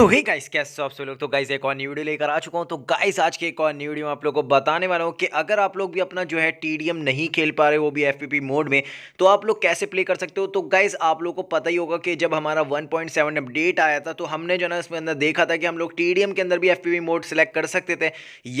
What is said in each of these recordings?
सो ही guys कैसे हो आप सब लोग तो गाइस एक और न्यू वीडियो लेकर आ चुका हूँ तो गाइस आज के एक और न्यू वीडियो में आप लोगों को बताने वाला हूँ कि अगर आप लोग भी अपना जो है टीडीएम नहीं खेल पा रहे वो भी एफपीपी मोड में तो आप लोग कैसे प्ले कर सकते हो तो गाइस आप लोगों को पता ही होगा कि जब हमारा 1.7 अपडेट आया था तो हमने जो ना इसमें अंदर देखा था कि हम लोग टी के अंदर भी एफ मोड सेलेक्ट कर सकते थे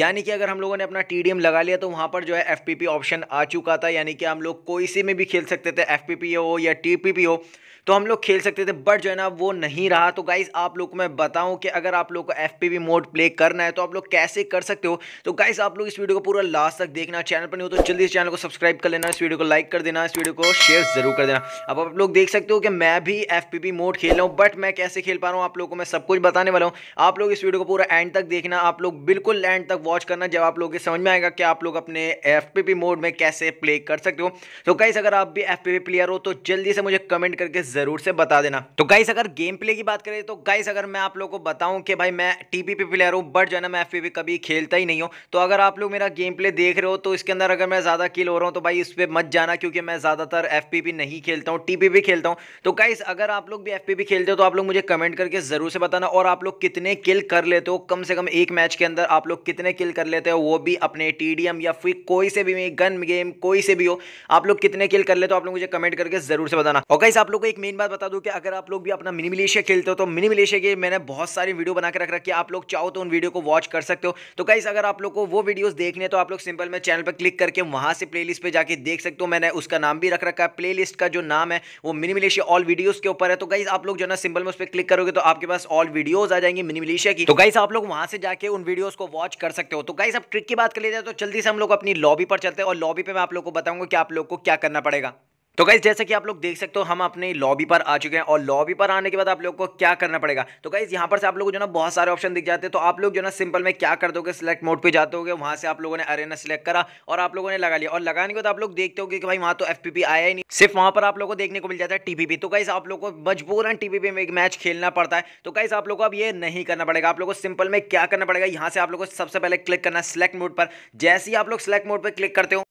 यानी कि अगर हम लोगों ने अपना टी लगा लिया तो वहाँ पर जो है एफ ऑप्शन आ चुका था यानी कि हम लोग कोई से में भी खेल सकते थे एफ हो या टी हो तो हम लोग खेल सकते थे बट जो है ना वो नहीं रहा तो गाइज आप लोग को मैं बताऊं कि अगर आप लोग को एफ मोड प्ले करना है तो आप लोग कैसे कर सकते हो तो गाइस आप लोग इस वीडियो को पूरा लास्ट तक देखना चैनल पर नहीं हो तो जल्दी इस चैनल को सब्सक्राइब कर लेना इस वीडियो को लाइक कर देना इस वीडियो को शेयर जरूर कर देना अब आप लोग देख सकते हो कि मैं भी एफ मोड खेल रहा हूँ बट मैं कैसे खेल पा रहा हूँ आप लोग को मैं सब कुछ बताने वाला हूँ आप लोग इस वीडियो को पूरा एंड तक देखना आप लोग बिल्कुल एंड तक वॉच करना जब आप लोग समझ में आएगा कि आप लोग अपने एफ मोड में कैसे प्ले कर सकते हो तो गाइस अगर आप भी एफ प्लेयर हो तो जल्दी से मुझे कमेंट करके जरूर से बता देना तो गाइस अगर गेम प्ले की बात करें तो गाइस अगर मैं आप लोगों को बताऊं कि भाई मैं टीपीपी प्लेयर हूँ बट जो है ना मैं एफपीपी कभी खेलता ही नहीं हूँ तो अगर आप लोग मेरा गेम प्ले देख रहे हो तो इसके अंदर अगर मैं ज़्यादा किल हो रहा हूँ तो भाई इस पर मत जाना क्योंकि मैं ज़्यादातर एफपीपी नहीं खेलता हूँ टी टीपीपी खेलता हूँ तो गाइस अगर आप लोग भी एफपीपी खेलते हो तो आप लोग मुझे कमेंट करके ज़रूर से बताना और आप लोग कितने किल कर लेते हो कम से कम एक मैच के अंदर आप लोग कितने किल कर लेते हो वो भी अपने टीडीएम या फिर कोई से भी गन गेम कोई से भी हो आप लोग कितने किल कर लेते हो आप लोग मुझे कमेंट करके ज़रूर से बताना और गाइस आप लोग को एक मेन बात बता दूँ कि अगर आप लोग भी अपना मिनी मिलेशिया खेलते हो तो मिनी मिलेशिया के मैंने मैंने बहुत सारी वीडियो बना के रख रखी है आप लोग चाहो तो उन वीडियो को वॉच कर सकते हो तो गाइज अगर आप लोग को वो वीडियोस देखने तो आप लोग सिंपल में चैनल पर क्लिक करके वहां से प्ले लिस्ट जाके देख सकते हो मैंने उसका नाम भी रख रखा है प्ले का जो नाम है वो मिनी मिलेशिया ऑल वीडियोज के ऊपर है तो गाइज आप लोग जो ना सिंपल में उस पर क्लिक करोगे तो आपके पास ऑल वीडियोज आ जाएंगे मिनी मिलेशिया की तो गाइज आप लोग वहां से जाके उन वीडियोज को वॉच कर सकते हो तो गाइज आप ट्रिक की बात कर ली जाए तो जल्दी से हम लोग अपनी लॉबी पर चलते हैं और लॉबी पर मैं आप लोग को बताऊंगा कि आप लोग को क्या करना पड़ेगा तो गाइज जैसे कि आप लोग देख सकते हो हम अपने लॉबी पर आ चुके हैं और लॉबी पर आने के बाद आप लोग को क्या करना पड़ेगा तो गाइज यहाँ पर से आप लोग को जो ना बहुत सारे ऑप्शन दिख जाते हैं तो आप लोग जो ना सिंपल में क्या कर दोगे सिलेक्ट मोड पे जाते होगे वहाँ से आप लोगों ने अरेना सिलेक्ट करा और आप लोगों ने लगा लिया और लगाने के बाद आप लोग देखते हो कि भाई वहाँ तो एफ आया ही नहीं सिर्फ वहाँ पर आप लोग को देखने को मिल जाता है टीपीपी तो गाइज आप लोग को मजबूरन टीपीपी में एक मैच खेलना पड़ता है तो गाइज आप लोग को अब ये नहीं करना पड़ेगा आप लोग को सिंपल में क्या करना पड़ेगा यहाँ से आप लोग को सबसे पहले क्लिक करना सिलेक्ट मोड पर जैसे ही आप लोग सिलेक्ट मोड पर क्लिक करते हो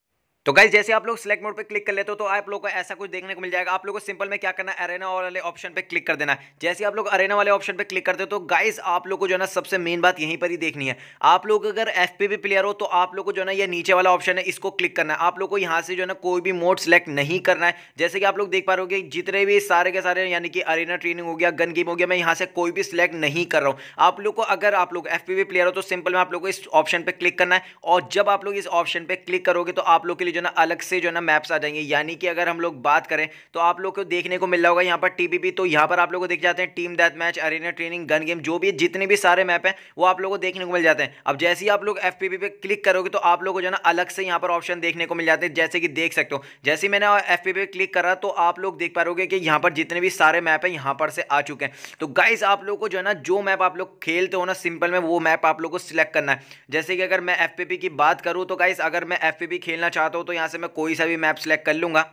तो गाइज जैसे आप लोग सिलेक्ट मोड पे क्लिक कर लेते हो तो आप लोग को ऐसा कुछ देखने को मिल जाएगा आप लोग को सिंपल में क्या करना है अरेना वाले ऑप्शन पे क्लिक कर देना है जैसे आप लोग अरेना वाले ऑप्शन पे क्लिक करते हो तो गाइज आप लोग को जो है ना सबसे मेन बात यहीं पर ही देखनी है आप लोग अगर एफ प्लेयर हो तो आप लोग को जो है ना ये नीचे वाला ऑप्शन है इसको क्लिक करना है आप लोग को यहाँ से जो है ना कोई भी मोड सेलेक्ट नहीं करना है जैसे कि आप लोग देख पा रहे हो जितने भी सारे के सारे यानी कि अरेना ट्रेनिंग हो गया गन गेम हो गया मैं यहाँ से कोई भी सिलेक्ट नहीं कर रहा हूँ आप लोग को अगर आप लोग एफ प्लेयर हो तो सिंपल में आप लोग को इस ऑप्शन पर क्लिक करना है और जब आप लोग इस ऑप्शन पर क्लिक करोगे तो आप लोग के लिए जो ना अलग से जो ना मैप्स आ जाएंगे यानी कि अगर हम लोग बात करें तो आप लोग को देखने को मिल रहा होगा यहाँ पर टीपीपी तो यहाँ पर आप लोग को देख जाते हैं team death match arena training gun game जो भी जितने भी सारे मैप हैं वो आप लोग को देखने को मिल जाते हैं अब जैसे ही आप लोग एफ पे क्लिक करोगे तो आप लोग को जो ना अलग से यहाँ पर ऑप्शन देखने को मिल जाते हैं जैसे कि देख सकते हो जैसे मैंने एफ पे क्लिक करा तो आप लोग देख पा रहे कि यहाँ पर जितने भी सारे मैप हैं यहाँ पर से आ चुके हैं तो गाइज आप लोग को जो है ना जो मैप आप लोग खेलते हो ना सिंपल में वो मैप आप लोग को सिलेक्ट करना है जैसे कि अगर मैं एफ की बात करूँ तो गाइज अगर मैं एफ खेलना चाहता हूँ हूँ तो, तो यहाँ से मैं कोई सा भी मैप सेलेक्ट कर लूँगा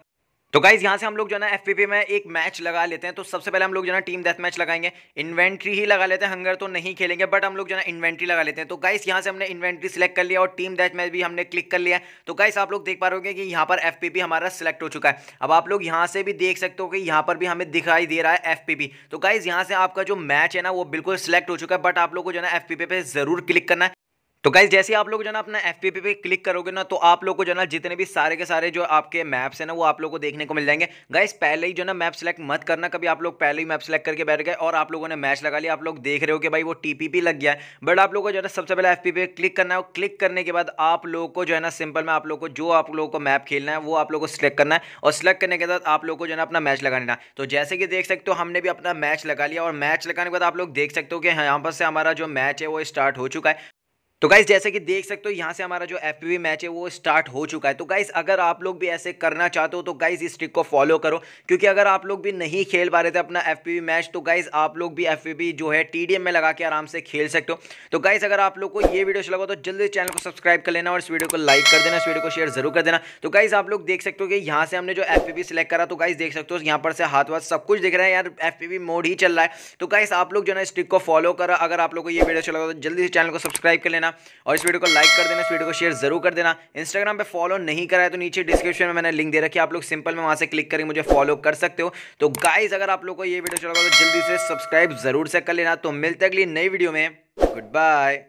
तो गाइज यहाँ से हम लोग जो है ना एफ में एक मैच लगा लेते हैं तो सबसे पहले हम लोग जो है ना टीम डेथ मैच लगाएंगे इन्वेंट्री ही लगा लेते हैं हंगर तो नहीं खेलेंगे बट हम लोग जो है ना इन्वेंट्री लगा लेते हैं तो गाइस यहाँ से हमने इन्वेंट्री सेलेक्ट कर लिया और टीम डेथ मैच भी हमने क्लिक कर लिया तो गाइस आप लोग देख पा रहे कि यहाँ पर एफ हमारा सिलेक्ट हो चुका है अब आप लोग यहाँ से भी देख सकते हो कि यहाँ पर भी हमें दिखाई दे रहा है एफ तो गाइज यहाँ से आपका जो मैच है ना वो बिल्कुल सिलेक्ट हो चुका है बट आप लोग को जो है ना एफ पे जरूर क्लिक करना है तो गाइज जैसे आप लोग जो ना अपना एफ पे क्लिक करोगे ना तो आप लोग को जो ना जितने भी सारे के सारे जो आपके मैप्स हैं ना वो आप लोग को देखने को मिल जाएंगे गाइज पहले ही जो ना मैप सेलेक्ट मत करना कभी आप लोग पहले ही मैप सेलेक्ट करके बैठ गए और आप लोगों ने मैच लगा लिया आप लोग देख रहे हो कि भाई वो टीपीपी लग गया है बट आप लोग को जो है सबसे पहले एफ पे क्लिक करना है और क्लिक करने के बाद आप लोग को जो है ना सिंपल में आप लोग को जो आप लोगों को मैप खेलना है वो आप लोग को सिलेक्ट करना है और सिलेक्ट करने के बाद आप लोग को जो है ना अपना मैच लगा लेना तो जैसे कि देख सकते हो हमने भी अपना मैच लगा लिया और मैच लगाने के बाद आप लोग देख सकते हो कि हाँ, यहाँ पर से हमारा जो मैच है वो स्टार्ट हो चुका है तो गाइज जैसे कि देख सकते हो यहाँ से हमारा जो एफ मैच है वो स्टार्ट हो चुका है तो गाइज अगर आप लोग भी ऐसे करना चाहते हो तो गाइज इस ट्रिक को फॉलो करो क्योंकि अगर आप लोग भी नहीं खेल पा रहे थे अपना एफ मैच तो गाइज आप लोग भी एफ जो है टी में लगा के आराम से खेल सकते हो तो गाइज अगर आप लोग को ये वीडियो चला अच्छा लगा तो जल्दी चैनल को सब्सक्राइब कर लेना और इस वीडियो को लाइक कर देना इस वीडियो को शेयर जरूर कर देना तो गाइज आप लोग देख सकते हो कि यहाँ से हमने जो एफ सिलेक्ट करा तो गाइज देख सकते हो यहाँ पर से हाथ वाथ सब कुछ दिख रहा है यार एफ मोड ही चल रहा है तो गाइज आप लोग जो है इस ट्रिक को फॉलो करा अगर आप लोग को ये वीडियो अच्छा चला तो जल्दी से चैनल को सब्सक्राइब कर लेना देना और इस वीडियो को लाइक कर देना इस वीडियो को शेयर जरूर कर देना इंस्टाग्राम पे फॉलो नहीं कराए तो नीचे डिस्क्रिप्शन में मैंने लिंक दे रखी आप लोग सिंपल में वहाँ से क्लिक करके मुझे फॉलो कर सकते हो तो गाइज अगर आप लोग को ये वीडियो चला तो जल्दी से सब्सक्राइब जरूर से कर लेना तो मिलते अगली नई वीडियो में गुड बाय